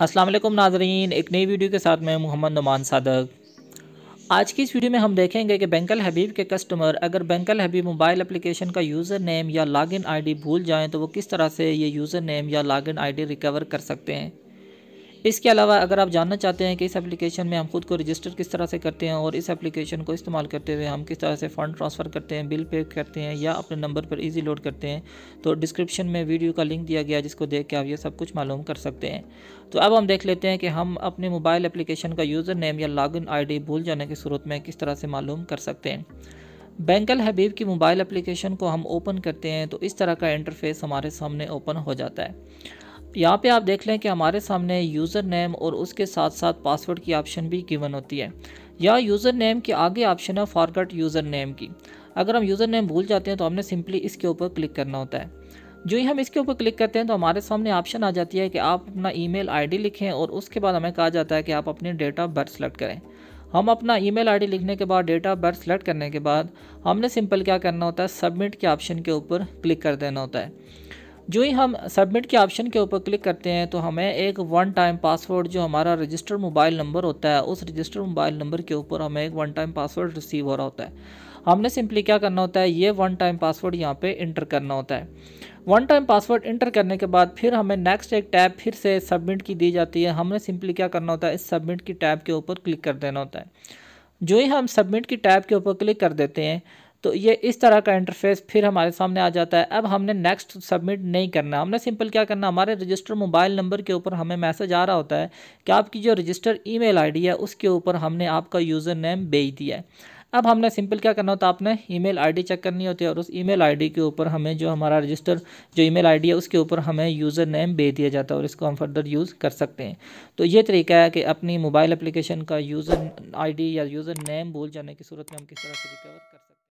असलम नाजरीन एक नई वीडियो के साथ मैं मोहम्मद नुमान सादक आज की इस वीडियो में हम देखेंगे कि बैंकल हबीब के कस्टमर अगर बैंकल हबीब मोबाइल एप्लीकेशन का यूज़र नेम या लॉगिन आईडी भूल जाएं तो वो किस तरह से ये यूज़र नेम या लॉगिन आईडी रिकवर कर सकते हैं इसके अलावा अगर आप जानना चाहते हैं कि इस एप्लीकेशन में हम खुद को रजिस्टर किस तरह से करते हैं और इस एप्लीकेशन को इस्तेमाल करते हुए हम किस तरह से फ़ंड ट्रांसफ़र करते हैं बिल पे करते हैं या अपने नंबर पर ईजी लोड करते हैं तो डिस्क्रिप्शन में वीडियो का लिंक दिया गया जिसको देख के आप ये सब कुछ मालूम कर सकते हैं तो अब हम देख लेते हैं कि हम अपने मोबाइल एप्लीकेशन का यूज़र नेम या लॉग इन भूल जाने की सूरत में किस तरह से मालूम कर सकते हैं बैंकल हबीब की मोबाइल एप्लीकेशन को हम ओपन करते हैं तो इस तरह का इंटरफेस हमारे सामने ओपन हो जाता है यहाँ पे आप देख लें कि हमारे सामने यूज़र नेम और उसके साथ साथ पासवर्ड की ऑप्शन भी गिवन होती है या यूज़र नेम के आगे ऑप्शन है फॉरगट यूज़र नेम की अगर हम यूज़र नेम भूल जाते हैं तो हमने सिंपली इसके ऊपर क्लिक करना होता है जो ही हम इसके ऊपर क्लिक करते हैं तो हमारे सामने ऑप्शन आ जाती है कि आप अपना ई मेल लिखें और उसके बाद हमें कहा जाता है कि आप अपने डेट ऑफ बर्थ सेलेक्ट करें हम अपना ई मेल लिखने के बाद डेट ऑफ बर्थ सेलेक्ट करने के बाद हमने सिंपल क्या करना होता है सबमिट के ऑप्शन के ऊपर क्लिक कर देना होता है जो ही हम सबमिट के ऑप्शन के ऊपर क्लिक करते हैं तो हमें एक वन टाइम पासवर्ड जो हमारा रजिस्टर्ड मोबाइल नंबर होता है उस रजिस्टर्ड मोबाइल नंबर के ऊपर हमें एक वन टाइम पासवर्ड रिसीव हो रहा होता है हमने सिंपली क्या करना होता है ये वन टाइम पासवर्ड यहाँ पे इंटर करना होता है वन टाइम पासवर्ड इंटर करने के बाद फिर हमें नेक्स्ट एक टैब फिर से सबमिट की दी जाती है हमने सिंपली क्या करना होता है इस सबमिट की टैब के ऊपर क्लिक कर देना होता है जो ही हम सबमिट की टैब के ऊपर क्लिक कर देते हैं तो ये इस तरह का इंटरफेस फिर हमारे सामने आ जाता है अब हमने नेक्स्ट सबमिट नहीं करना हमने सिंपल क्या करना हमारे रजिस्टर मोबाइल नंबर के ऊपर हमें मैसेज आ रहा होता है कि आपकी जो रजिस्टर ईमेल आईडी है उसके ऊपर हमने आपका यूज़र नेम भेज दिया है अब हमने सिंपल क्या करना होता है आपने ईमेल आईडी चेक करनी होती है और उस ईमेल आईडी के ऊपर हमें जो हमारा रजिस्टर जो ईमेल आईडी है उसके ऊपर हमें यूज़र नेम भेज दिया जाता है और इसको हम फर्दर यूज़ कर सकते हैं तो ये तरीका है कि अपनी मोबाइल एप्लीकेशन का यूज़र आईडी या यूज़र नेम भूल जाने की सूरत में हम किस तरह से रिकवर कर सकते हैं